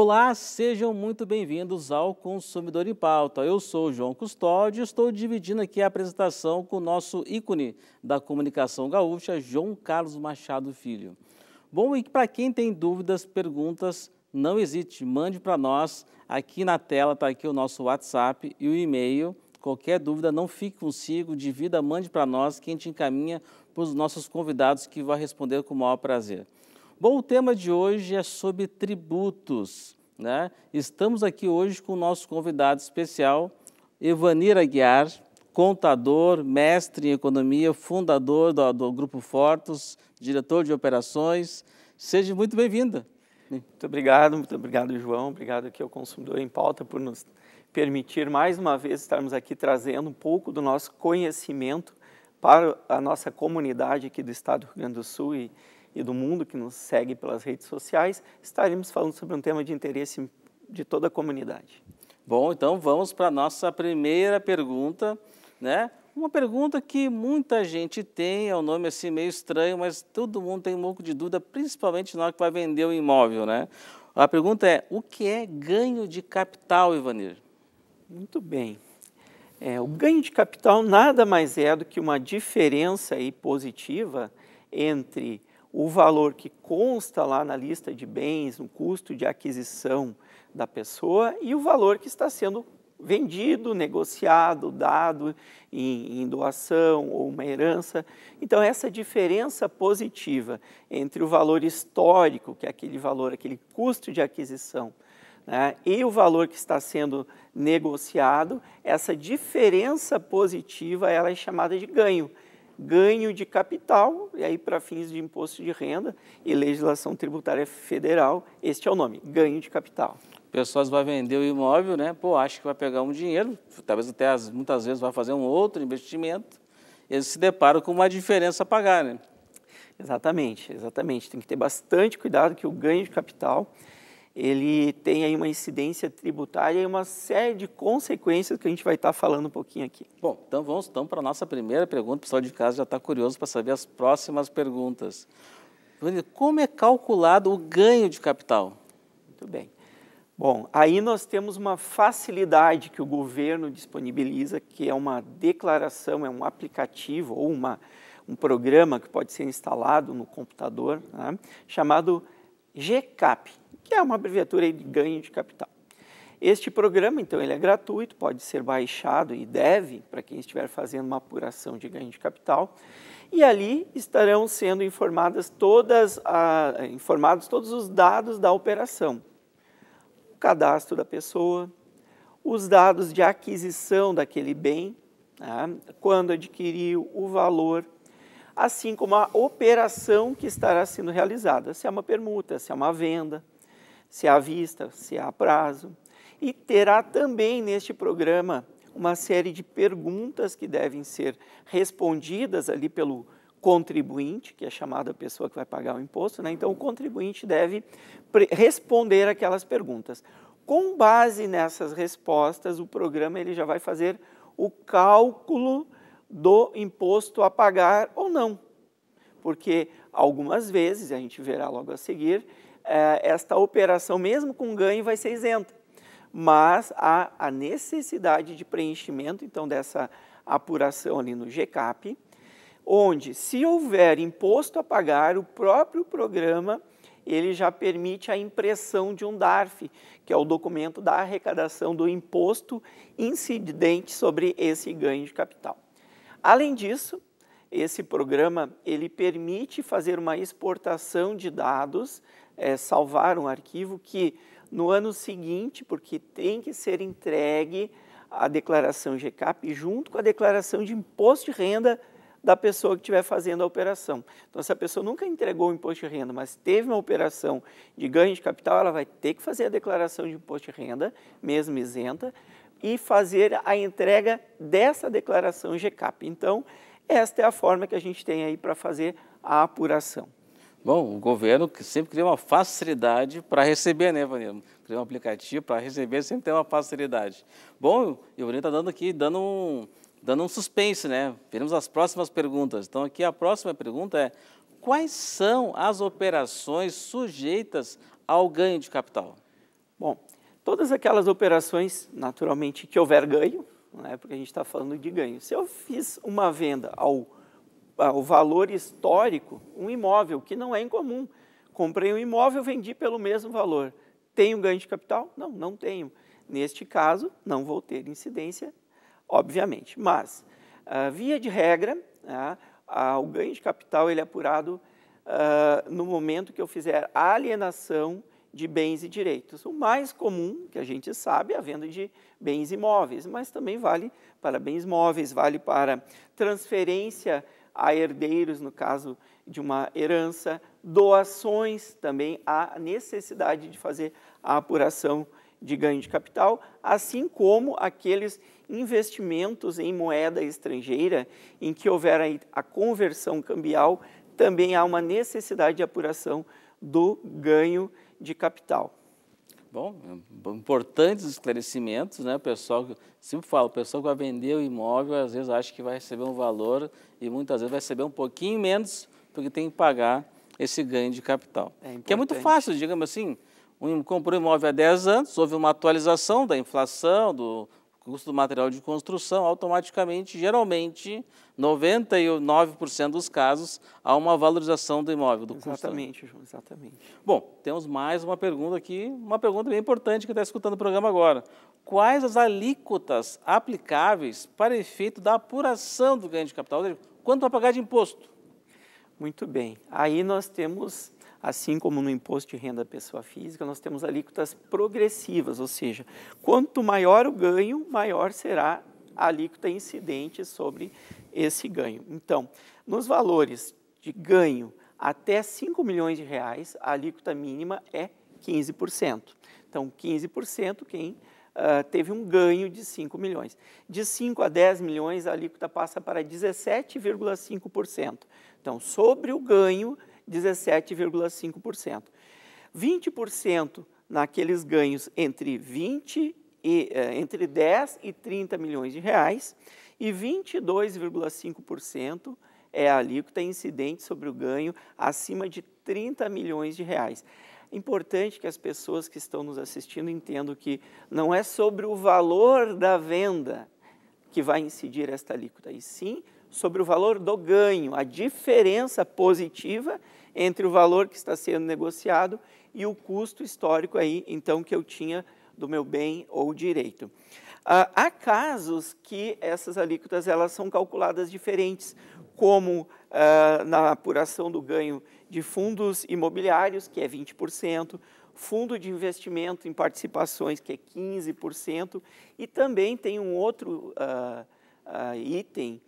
Olá, sejam muito bem-vindos ao Consumidor em Pauta. Eu sou João Custódio e estou dividindo aqui a apresentação com o nosso ícone da comunicação gaúcha, João Carlos Machado Filho. Bom, e para quem tem dúvidas, perguntas, não hesite, mande para nós. Aqui na tela está aqui o nosso WhatsApp e o e-mail. Qualquer dúvida, não fique consigo, divida, mande para nós, quem te encaminha para os nossos convidados que vão responder com o maior prazer. Bom, o tema de hoje é sobre tributos. Né? Estamos aqui hoje com o nosso convidado especial, Evanir Aguiar, contador, mestre em economia, fundador do, do Grupo Fortos, diretor de operações. Seja muito bem-vinda. Muito obrigado, muito obrigado, João. Obrigado aqui ao Consumidor em Pauta por nos permitir mais uma vez estarmos aqui trazendo um pouco do nosso conhecimento para a nossa comunidade aqui do Estado do Rio Grande do Sul e, e do mundo que nos segue pelas redes sociais, estaremos falando sobre um tema de interesse de toda a comunidade. Bom, então vamos para a nossa primeira pergunta, né? Uma pergunta que muita gente tem, é um nome assim meio estranho, mas todo mundo tem um pouco de dúvida, principalmente na hora que vai vender o imóvel, né? A pergunta é, o que é ganho de capital, Ivanir? Muito bem. É, o ganho de capital nada mais é do que uma diferença aí positiva entre o valor que consta lá na lista de bens, no custo de aquisição da pessoa e o valor que está sendo vendido, negociado, dado em, em, doação ou uma herança. Então, essa diferença positiva entre o valor histórico, que é aquele valor, aquele custo de aquisição, né, e o valor que está sendo negociado, essa diferença positiva ela é chamada de ganho ganho de capital, e aí para fins de imposto de renda e legislação tributária federal, este é o nome, ganho de capital. Pessoas vai vender o imóvel, né? Pô, acha que vai pegar um dinheiro, talvez até as, muitas vezes vai fazer um outro investimento, eles se deparam com uma diferença a pagar, né? Exatamente, exatamente. Tem que ter bastante cuidado que o ganho de capital ele tem aí uma incidência tributária e uma série de consequências que a gente vai estar falando um pouquinho aqui. Bom, então vamos então, para a nossa primeira pergunta. O pessoal de casa já está curioso para saber as próximas perguntas. Como é calculado o ganho de capital? Muito bem. Bom, aí nós temos uma facilidade que o governo disponibiliza, que é uma declaração, é um aplicativo ou uma, um programa que pode ser instalado no computador, né, chamado GCAP, que é uma abreviatura de ganho de capital. Este programa, então, ele é gratuito, pode ser baixado e deve para quem estiver fazendo uma apuração de ganho de capital. E ali estarão sendo informadas todas a, informados todos os dados da operação. O cadastro da pessoa, os dados de aquisição daquele bem, né, quando adquiriu, o valor, assim como a operação que estará sendo realizada, se é uma permuta, se é uma venda, se há vista, se há prazo. E terá também neste programa uma série de perguntas que devem ser respondidas ali pelo contribuinte, que é chamada a pessoa que vai pagar o imposto, né? então o contribuinte deve responder aquelas perguntas. Com base nessas respostas, o programa ele já vai fazer o cálculo do imposto a pagar ou não. Porque algumas vezes, a gente verá logo a seguir, é, esta operação, mesmo com ganho, vai ser isenta. Mas há a necessidade de preenchimento, então, dessa apuração ali no GCAP, onde, se houver imposto a pagar, o próprio programa ele já permite a impressão de um DARF, que é o documento da arrecadação do imposto incidente sobre esse ganho de capital. Além disso, esse programa ele permite fazer uma exportação de dados é, salvar um arquivo que no ano seguinte, porque tem que ser entregue a declaração GCAP junto com a declaração de imposto de renda da pessoa que estiver fazendo a operação. Então, se a pessoa nunca entregou o imposto de renda, mas teve uma operação de ganho de capital, ela vai ter que fazer a declaração de imposto de renda, mesmo isenta, e fazer a entrega dessa declaração GCAP. Então, esta é a forma que a gente tem aí para fazer a apuração. Bom, o governo sempre cria uma facilidade para receber, né, Vanilla? Cria um aplicativo para receber, sempre tem uma facilidade. Bom, e o Vanilla está dando aqui, dando um, dando um suspense, né? Veremos as próximas perguntas. Então, aqui a próxima pergunta é: quais são as operações sujeitas ao ganho de capital? Bom, todas aquelas operações, naturalmente, que houver ganho, né, porque a gente está falando de ganho. Se eu fiz uma venda ao o valor histórico um imóvel, que não é incomum. Comprei um imóvel, vendi pelo mesmo valor. Tenho ganho de capital? Não, não tenho. Neste caso, não vou ter incidência, obviamente. Mas, uh, via de regra, uh, uh, o ganho de capital ele é apurado ah, no momento que eu fizer alienação de bens e direitos. O mais comum que a gente sabe é a venda de bens imóveis, mas também vale para bens móveis, vale para transferência a herdeiros, no caso de uma herança, doações também há necessidade de fazer a apuração de ganho de capital, assim como aqueles investimentos em moeda estrangeira em que houver a conversão cambial, também há uma necessidade de apuração do ganho de capital. Bom, importantes esclarecimentos, né? O pessoal, sempre falo, o pessoal que vai vender o imóvel, às vezes acha que vai receber um valor e muitas vezes vai receber um pouquinho menos, porque tem que pagar esse ganho de capital. É que é muito fácil, digamos assim, um, comprou um imóvel há 10 anos, houve uma atualização da inflação, do, custo do material de construção, automaticamente, geralmente, 99% dos casos, há uma valorização do imóvel, do exatamente, custo. Né? Exatamente, João, exatamente. Bom, temos mais uma pergunta aqui, uma pergunta bem importante que está escutando o programa agora. Quais as alíquotas aplicáveis para efeito da apuração do ganho de capital? quanto a pagar de imposto? Muito bem. Aí nós temos Assim como no imposto de renda à pessoa física, nós temos alíquotas progressivas, ou seja, quanto maior o ganho, maior será a alíquota incidente sobre esse ganho. Então, nos valores de ganho até 5 milhões de reais, a alíquota mínima é 15%. Então, 15% quem uh, teve um ganho de 5 milhões. De 5 a 10 milhões, a alíquota passa para 17,5%. Então, sobre o ganho 17,5%. 20% naqueles ganhos entre 20 e eh, entre 10 e 30 milhões de reais e 22,5% é a alíquota incidente sobre o ganho acima de 30 milhões de reais. Importante que as pessoas que estão nos assistindo entendam que não é sobre o valor da venda que vai incidir esta alíquota, e sim sobre o valor do ganho, a diferença positiva entre o valor que está sendo negociado e o custo histórico aí, então, que eu tinha do meu bem ou direito. Ah, há casos que essas alíquotas elas são calculadas diferentes, como ah, na apuração do ganho de fundos imobiliários, que é 20%, fundo de investimento em participações, que é 15%, e também tem um outro ah, ah, item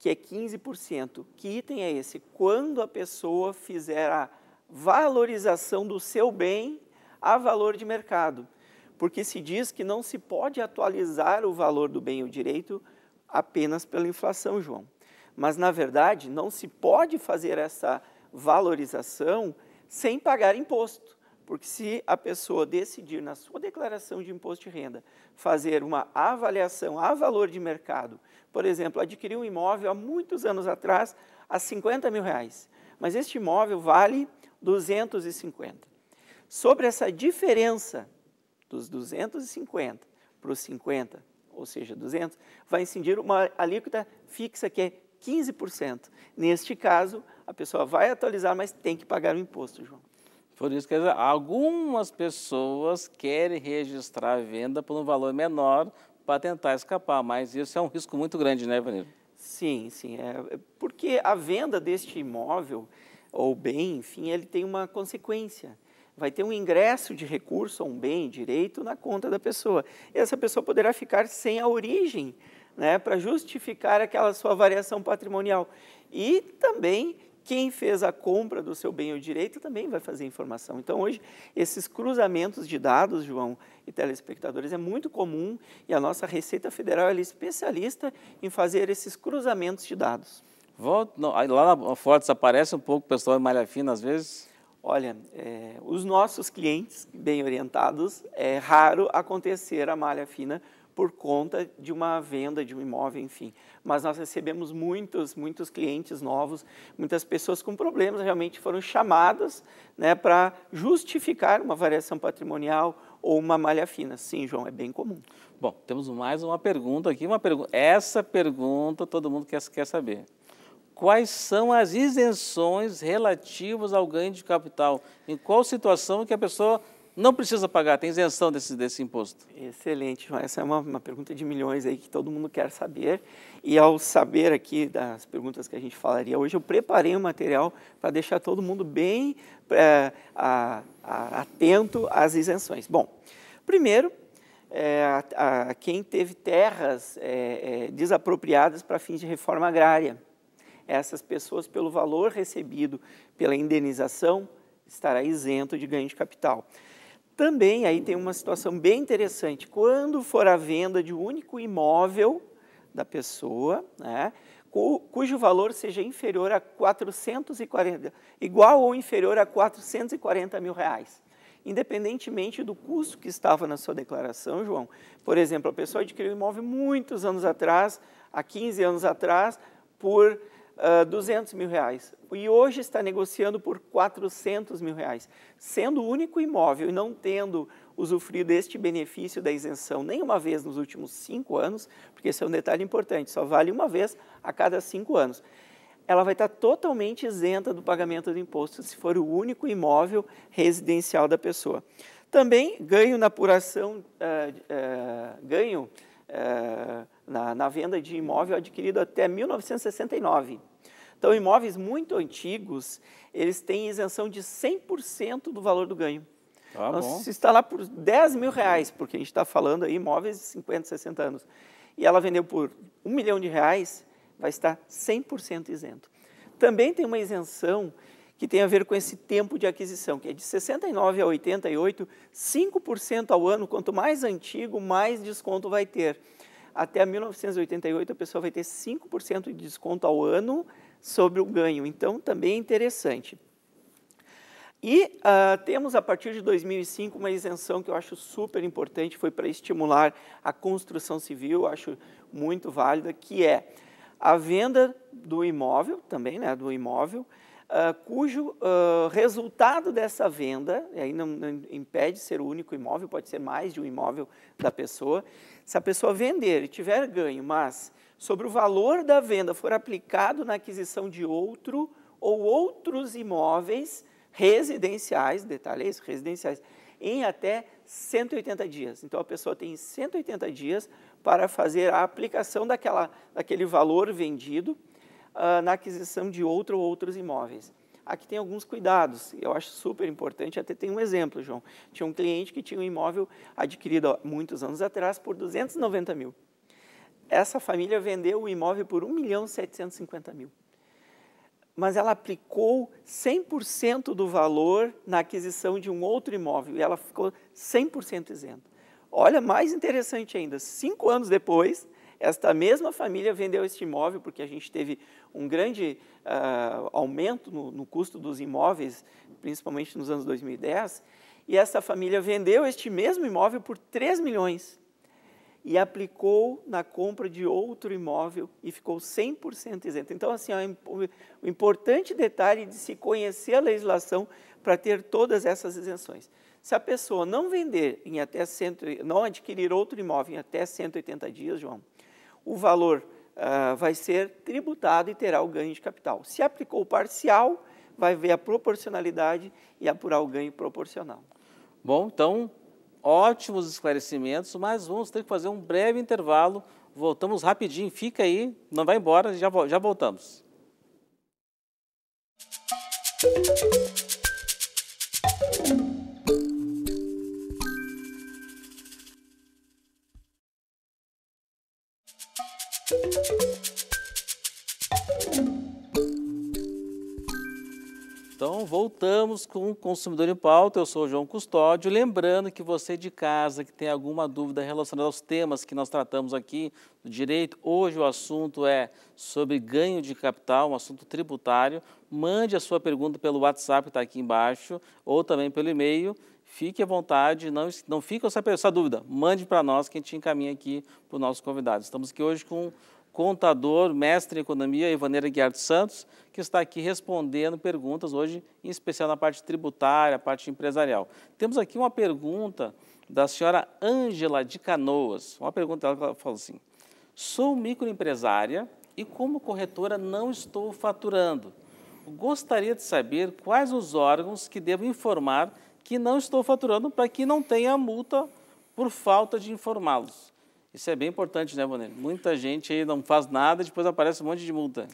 que é 15%. Que item é esse? Quando a pessoa fizer a valorização do seu bem a valor de mercado. Porque se diz que não se pode atualizar o valor do bem ou direito apenas pela inflação, João. Mas, na verdade, não se pode fazer essa valorização sem pagar imposto. Porque se a pessoa decidir na sua declaração de imposto de renda fazer uma avaliação a valor de mercado, por exemplo, adquirir um imóvel há muitos anos atrás a 50 mil reais, mas este imóvel vale 250. Sobre essa diferença dos 250 para os 50, ou seja, 200, vai incidir uma alíquota fixa que é 15%. Neste caso, a pessoa vai atualizar, mas tem que pagar o imposto, João. Por isso, quer dizer, algumas pessoas querem registrar a venda por um valor menor para tentar escapar, mas isso é um risco muito grande, né, Vanilo? Sim, sim. É, porque a venda deste imóvel ou bem, enfim, ele tem uma consequência. Vai ter um ingresso de recurso a um bem, direito, na conta da pessoa. E essa pessoa poderá ficar sem a origem né, para justificar aquela sua variação patrimonial. E também quem fez a compra do seu bem ou direito também vai fazer informação. Então, hoje, esses cruzamentos de dados, João e telespectadores, é muito comum e a nossa Receita Federal é especialista em fazer esses cruzamentos de dados. Volta, não, lá na Fortes aparece um pouco o pessoal em malha fina às vezes? Olha, é, os nossos clientes bem orientados, é raro acontecer a malha fina por conta de uma venda de um imóvel, enfim. Mas nós recebemos muitos, muitos clientes novos, muitas pessoas com problemas realmente foram chamadas né, para justificar uma variação patrimonial ou uma malha fina. Sim, João, é bem comum. Bom, temos mais uma pergunta aqui. Uma pergu Essa pergunta todo mundo quer, quer saber quais são as isenções relativas ao ganho de capital? Em qual situação que a pessoa não precisa pagar, tem isenção desse, desse imposto. Excelente, essa é uma, uma, pergunta de milhões aí que todo mundo quer saber. E ao saber aqui das perguntas que a gente falaria hoje, eu preparei um material para deixar todo mundo bem é, a, a, atento às isenções. Bom, primeiro, é, a, a, quem teve terras é, é desapropriadas para fins de reforma agrária. Essas pessoas, pelo valor recebido pela indenização, estará isento de ganho de capital. Também aí tem uma situação bem interessante. Quando for a venda de um único imóvel da pessoa, né, cujo valor seja inferior a 440, igual ou inferior a 440 mil reais independentemente do custo que estava na sua declaração, João. Por exemplo, a pessoa adquiriu um imóvel muitos anos atrás, há 15 anos atrás, por 200 ah, mil reais e hoje está negociando por 400 mil reais, sendo o único imóvel e não tendo usufruído este benefício da isenção nenhuma vez nos últimos cinco anos, porque esse é um detalhe importante, só vale uma vez a cada cinco anos. Ela vai estar totalmente isenta do pagamento do imposto se for o único imóvel residencial da pessoa. Também ganho na apuração, uh, uh, ganho uh, na, na venda de imóvel adquirido até 1969 então, imóveis muito antigos, eles têm isenção de 100% do valor do ganho. Tá então, bom. se instalar por 10 mil reais, porque a gente está falando aí imóveis de 50, 60 anos, e ela vendeu por 1 milhão de reais, vai estar 100% isento. Também tem uma isenção que tem a ver com esse tempo de aquisição, que é de 69 a 88, 5% ao ano. Quanto mais antigo, mais desconto vai ter. Até 1988, a pessoa vai ter 5% de desconto ao ano sobre o ganho. Então, também é interessante. E uh, temos, a partir de 2005, uma isenção que eu acho super importante, foi para estimular a construção civil, acho muito válida, que é a venda do imóvel, também, né, do imóvel, uh, cujo uh, resultado dessa venda, e aí não, não impede ser o único imóvel, pode ser mais de um imóvel da pessoa, se a pessoa vender e tiver ganho, mas sobre o valor da venda for aplicado na aquisição de outro ou outros imóveis residenciais, detalhe isso, residenciais, em até 180 dias. Então, a pessoa tem 180 dias para fazer a aplicação daquela, daquele valor vendido uh, na aquisição de outro ou outros imóveis. Aqui tem alguns cuidados, eu acho super importante, até tem um exemplo, João. Tinha um cliente que tinha um imóvel adquirido há muitos anos atrás por 290 mil. Essa família vendeu o imóvel por 1 milhão e 750 mil. Mas ela aplicou 100% do valor na aquisição de um outro imóvel e ela ficou 100% isenta. Olha, mais interessante ainda, cinco anos depois, esta mesma família vendeu este imóvel, porque a gente teve um grande uh, aumento no, no, custo dos imóveis, principalmente nos anos 2010, e essa família vendeu este mesmo imóvel por 3 milhões e aplicou na compra de outro imóvel e ficou 100% isento. Então, assim, é o importante detalhe de se conhecer a legislação para ter todas essas isenções. Se a pessoa não vender em até 100, não adquirir outro imóvel em até 180 dias, João, o valor uh, vai ser tributado e terá o ganho de capital. Se aplicou parcial, vai ver a proporcionalidade e apurar o ganho proporcional. Bom, então ótimos esclarecimentos, mas vamos ter que fazer um breve intervalo. Voltamos rapidinho, fica aí, não vai embora, já, já voltamos. Música Então, voltamos com o Consumidor em Pauta. Eu sou o João Custódio. Lembrando que você de casa que tem alguma dúvida relacionada aos temas que nós tratamos aqui do direito, hoje o assunto é sobre ganho de capital, um assunto tributário. Mande a sua pergunta pelo WhatsApp, está aqui embaixo, ou também pelo e-mail fique à vontade, não, não fica essa, essa dúvida, mande para nós que a gente encaminha aqui para os nossos convidados. Estamos aqui hoje com contador, mestre em economia, Ivaneira Guiar dos Santos, que está aqui respondendo perguntas hoje, em especial na parte tributária, a parte empresarial. Temos aqui uma pergunta da senhora Ângela de Canoas. Uma pergunta, ela fala assim, sou microempresária e como corretora não estou faturando. Gostaria de saber quais os órgãos que devo informar que não estou faturando para que não tenha multa por falta de informá-los. Isso é bem importante, né, Bonelli? Muita gente aí não faz nada e depois aparece um monte de multa.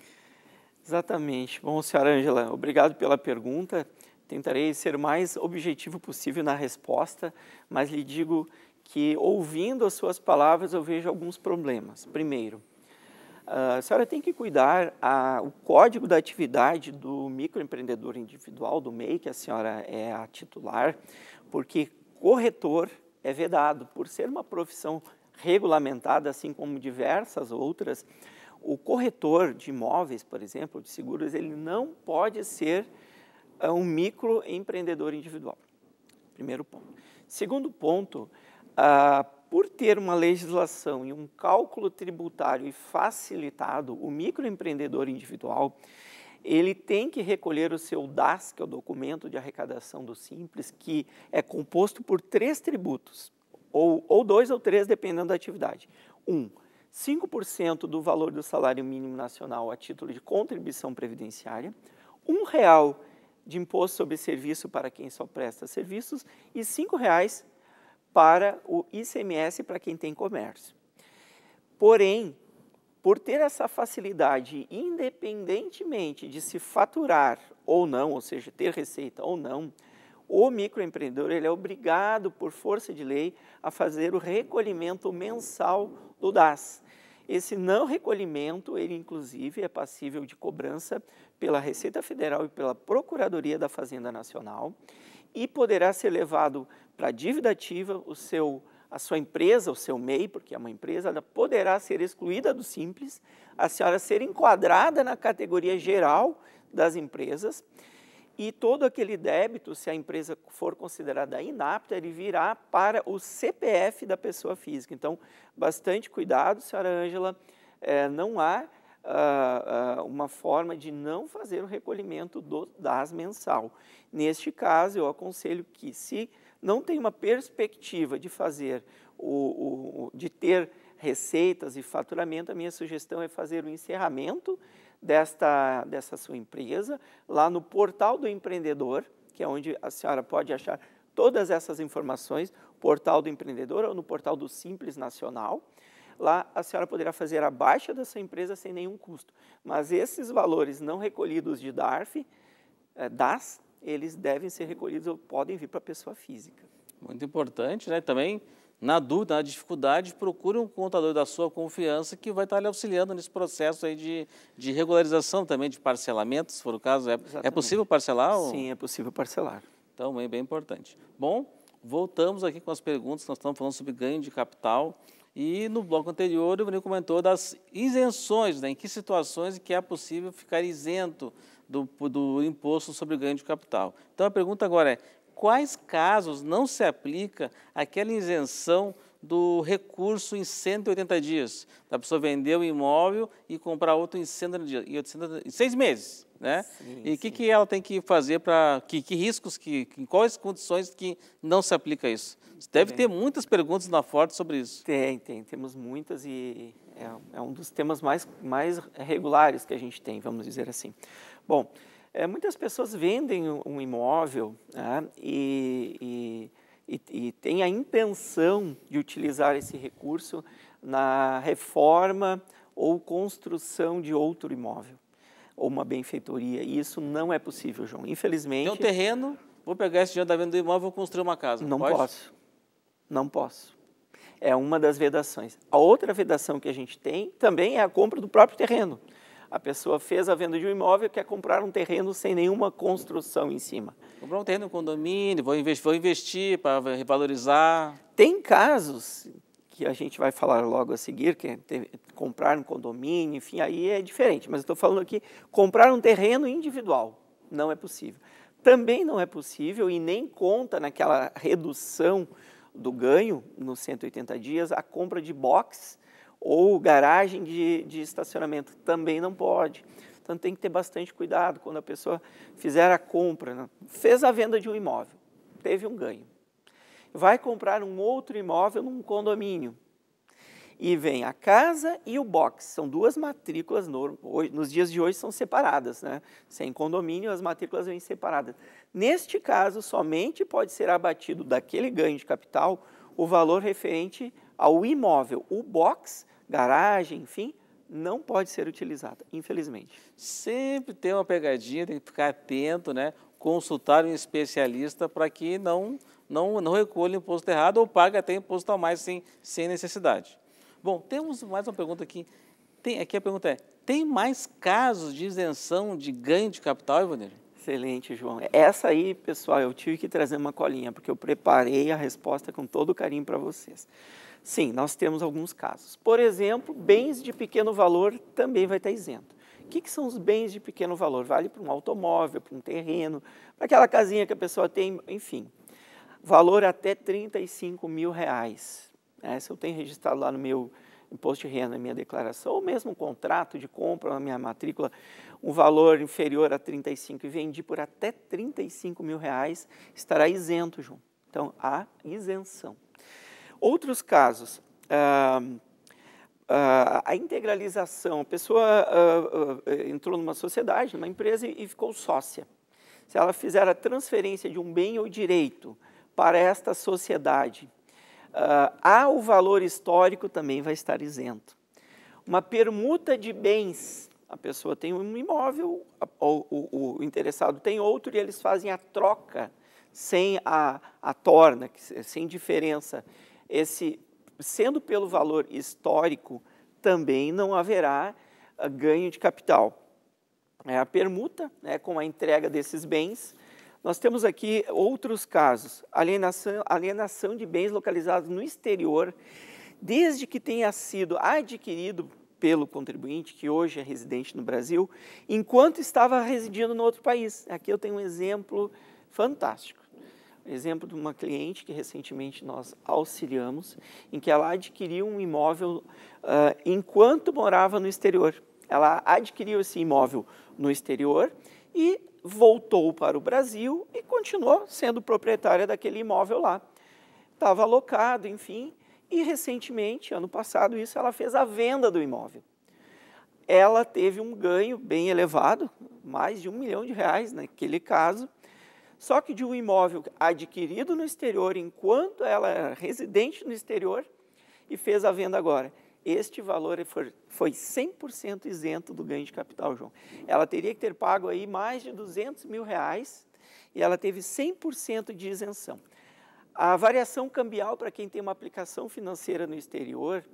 Exatamente. Bom, senhora Ângela, obrigado pela pergunta. Tentarei ser mais objetivo possível na resposta, mas lhe digo que, ouvindo as suas palavras, eu vejo alguns problemas. Primeiro, a senhora tem que cuidar a, o código da atividade do microempreendedor individual, do MEI, que a senhora é a titular, porque corretor é vedado por ser uma profissão regulamentada, assim como diversas outras, o corretor de imóveis, por exemplo, de seguros, ele não pode ser ah, um microempreendedor individual. Primeiro ponto. Segundo ponto, ah, por ter uma legislação e um cálculo tributário facilitado, o microempreendedor individual ele tem que recolher o seu DAS, que é o documento de arrecadação do Simples, que é composto por três tributos: ou, ou dois ou três, dependendo da atividade. Um, 5% do valor do salário mínimo nacional a título de contribuição previdenciária, um real de imposto sobre serviço para quem só presta serviços e cinco reais para o ICMS para quem tem comércio. Porém, por ter essa facilidade, independentemente de se faturar ou não, ou seja, ter receita ou não, o microempreendedor ele é obrigado, por força de lei, a fazer o recolhimento mensal do DAS. Esse não recolhimento, ele inclusive é passível de cobrança pela Receita Federal e pela Procuradoria da Fazenda Nacional e poderá ser levado para a dívida ativa, o seu, a sua empresa, o seu MEI, porque é uma empresa, ela poderá ser excluída do Simples, a senhora ser enquadrada na categoria geral das empresas e todo aquele débito, se a empresa for considerada inapta, ele virá para o CPF da pessoa física. Então, bastante cuidado, senhora Ângela, é, não há ah, ah, uma forma de não fazer o recolhimento do DAS mensal. Neste caso, eu aconselho que se não tem uma perspectiva de fazer, o, o de ter receitas e faturamento, a minha sugestão é fazer o encerramento desta, dessa sua empresa lá no portal do empreendedor, que é onde a senhora pode achar todas essas informações, portal do empreendedor ou no portal do Simples Nacional. Lá a senhora poderá fazer a baixa da sua empresa sem nenhum custo. Mas esses valores não recolhidos de DARF, é, DAS, eles devem ser recolhidos ou podem vir para a pessoa física. Muito importante, né? Também na dúvida, na dificuldade, procure um contador da sua confiança que vai estar lhe auxiliando nesse processo aí de, de regularização também, de parcelamento, se for o caso. É, é possível parcelar? Ou... Sim, é possível parcelar. Então, é bem importante. Bom, voltamos aqui com as perguntas, nós estamos falando sobre ganho de capital. E no bloco anterior, o Bruno comentou das isenções, né? em que situações que é possível ficar isento do, do imposto sobre o ganho de capital. Então, a pergunta agora é, quais casos não se aplica aquela isenção do recurso em 180 dias. A pessoa vendeu o imóvel e comprar outro em 180 dias, em seis meses. Né? Sim, e o que, que ela tem que fazer para. Que, que, riscos, que, em quais condições que não se aplica isso? Deve tem. ter muitas perguntas na Forte sobre isso. Tem, tem. Temos muitas e é, é um dos temas mais, mais regulares que a gente tem, vamos dizer assim. Bom, é, muitas pessoas vendem um imóvel né, e, e, e, e têm a intenção de utilizar esse recurso na reforma ou construção de outro imóvel ou uma benfeitoria. E isso não é possível, João. Infelizmente. Tem um terreno, vou pegar esse dinheiro da venda do imóvel e construir uma casa. Não Pode? posso. Não posso. É uma das vedações. A outra vedação que a gente tem também é a compra do próprio terreno. A pessoa fez a venda de um imóvel e quer comprar um terreno sem nenhuma construção em cima. Comprar um terreno um condomínio, vou investir, vou investir para revalorizar. Tem casos que a gente vai falar logo a seguir, que é ter, comprar um condomínio, enfim, aí é diferente. Mas estou falando aqui, comprar um terreno individual não é possível. Também não é possível e nem conta naquela redução do ganho nos 180 dias a compra de box ou garagem de, de estacionamento também não pode. Então tem que ter bastante cuidado quando a pessoa fizer a compra, né? fez a venda de um imóvel, teve um ganho, vai comprar um outro imóvel num condomínio e vem a casa e o box, são duas matrículas no, hoje, nos dias de hoje são separadas, né? Sem condomínio as matrículas vêm separadas. Neste caso somente pode ser abatido daquele ganho de capital o valor referente ao imóvel. O box garagem, enfim, não pode ser utilizada, infelizmente. Sempre tem uma pegadinha, tem que ficar atento, né? Consultar um especialista para que não, não, não recolha imposto errado ou pague até imposto a mais sem, sem necessidade. Bom, temos mais uma pergunta aqui. Tem, aqui a pergunta é, tem mais casos de isenção de ganho de capital, Ivanir? Excelente, João. Essa aí, pessoal, eu tive que trazer uma colinha, porque eu preparei a resposta com todo carinho para vocês. Sim, nós temos alguns casos. Por exemplo, bens de pequeno valor também vai estar isento. O que, que são os bens de pequeno valor? Vale para um automóvel, para um terreno, para aquela casinha que a pessoa tem, enfim. Valor até 35 mil reais. Essa eu tenho registrado lá no meu imposto de renda na minha declaração, ou mesmo um contrato de compra na minha matrícula, um valor inferior a 35 e vendi por até 35 mil reais, estará isento, João. Então, há isenção. Outros casos, ah, ah, a integralização, a pessoa ah, ah, entrou numa sociedade, numa empresa e ficou sócia. Se ela fizer a transferência de um bem ou direito para esta sociedade, uh, o valor histórico também vai estar isento. Uma permuta de bens, a pessoa tem um imóvel, o, o interessado tem outro e eles fazem a troca sem a, a torna, sem diferença. Esse, sendo pelo valor histórico, também não haverá ah, ganho de capital. É a permuta, né, com a entrega desses bens, nós temos aqui outros casos, alienação, alienação de bens localizados no exterior, desde que tenha sido adquirido pelo contribuinte, que hoje é residente no Brasil, enquanto estava residindo no outro país. Aqui eu tenho um exemplo fantástico. exemplo de uma cliente que recentemente nós auxiliamos, em que ela adquiriu um imóvel uh, enquanto morava no exterior. Ela adquiriu esse imóvel no exterior e voltou para o Brasil e continuou sendo proprietária daquele imóvel lá. Estava alocado, enfim, e recentemente, ano passado, isso ela fez a venda do imóvel. Ela teve um ganho bem elevado, mais de um milhão de reais naquele caso, só que de um imóvel adquirido no exterior enquanto ela era residente no exterior e fez a venda agora. Este valor foi 100% isento do ganho de capital, João. Ela teria que ter pago aí mais de 200 mil reais e ela teve 100% de isenção. A variação cambial para quem tem uma aplicação financeira no exterior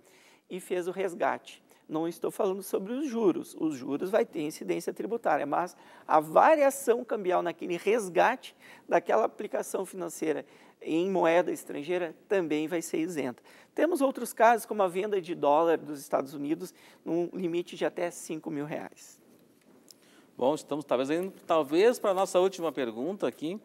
e fez o resgate não estou falando sobre os juros. Os juros vai ter incidência tributária, mas a variação cambial naquele resgate daquela aplicação financeira em moeda estrangeira também vai ser isenta. Temos outros casos, como a venda de dólar dos Estados Unidos num limite de até 5 mil reais. Bom, estamos talvez indo, talvez para a nossa última pergunta aqui,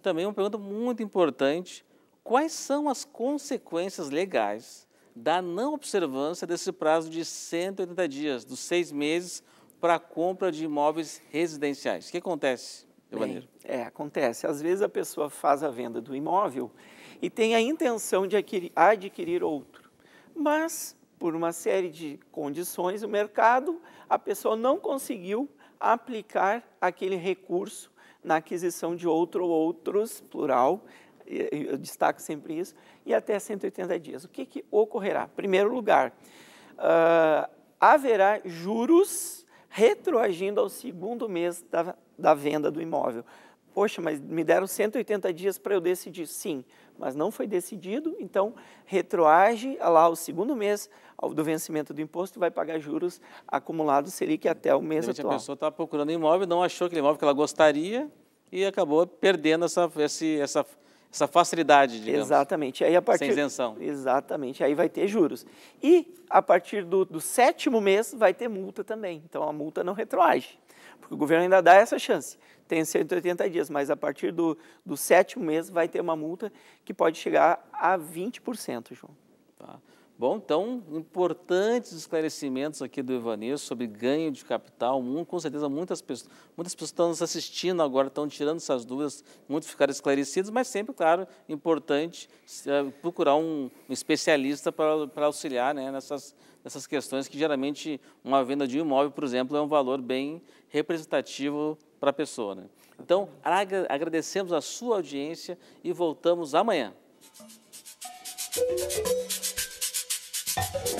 também uma pergunta muito importante. Quais são as consequências legais da não observância desse prazo de 180 dias, dos seis meses, para a compra de imóveis residenciais. O que acontece, Evaneiro? É, acontece. Às vezes a pessoa faz a venda do imóvel e tem a intenção de adquirir, adquirir outro, mas por uma série de condições, o mercado, a pessoa não conseguiu aplicar aquele recurso na aquisição de outro ou outros, plural, eu destaco sempre isso, e até 180 dias. O que, que ocorrerá? Primeiro lugar, uh, haverá juros retroagindo ao segundo mês da, da venda do imóvel. Poxa, mas me deram 180 dias para eu decidir. Sim, mas não foi decidido, então retroage lá o segundo mês do vencimento do imposto e vai pagar juros acumulados, seria que até o mês atual. A pessoa estava tá procurando imóvel, não achou aquele imóvel que ela gostaria e acabou perdendo essa, esse, essa, essa facilidade, digamos. Exatamente. Aí, a partir, Sem isenção. Exatamente, aí vai ter juros. E a partir do, do sétimo mês vai ter multa também, então a multa não retroage, porque o governo ainda dá essa chance. Tem 180 dias, mas a partir do, do sétimo mês vai ter uma multa que pode chegar a 20%, João. Tá. Bom, então, importantes esclarecimentos aqui do Ivanês sobre ganho de capital. Com certeza, muitas pessoas, muitas pessoas estão nos assistindo agora, estão tirando essas dúvidas, muitos ficaram esclarecidos, mas sempre, claro, importante eh, procurar um, especialista para, auxiliar né, nessas, nessas questões que geralmente uma venda de um imóvel, por exemplo, é um valor bem representativo para a pessoa. Né? Então, agradecemos a sua audiência e voltamos amanhã. Thank you.